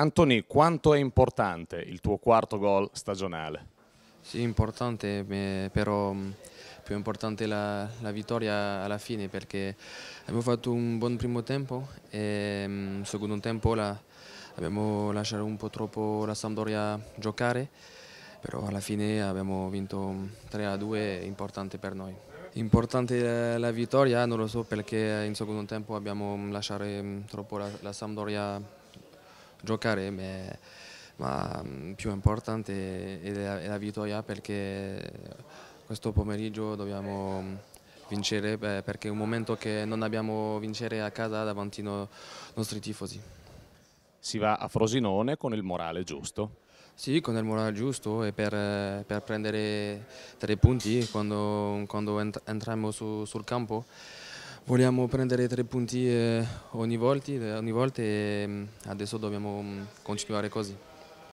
Antoni, quanto è importante il tuo quarto gol stagionale? Sì, importante, eh, però mm, più importante la, la vittoria alla fine perché abbiamo fatto un buon primo tempo e mm, secondo tempo la, abbiamo lasciato un po' troppo la Sampdoria giocare, però alla fine abbiamo vinto 3-2, mm, importante per noi. Importante la vittoria, non lo so perché in secondo tempo abbiamo lasciato troppo la, la Sampdoria giocare, beh, ma mm, più importante è la, è la, vittoria perché questo pomeriggio dobbiamo mm, vincere beh, perché è un momento che non abbiamo vincere a casa davanti ai no, nostri tifosi. Si va a Frosinone con il morale giusto? Sì, con il morale giusto e per, per prendere tre punti quando, quando entriamo su, sul campo vogliamo prendere tre punti eh, ogni volta, eh, ogni volta e mm, adesso dobbiamo mm, continuare così.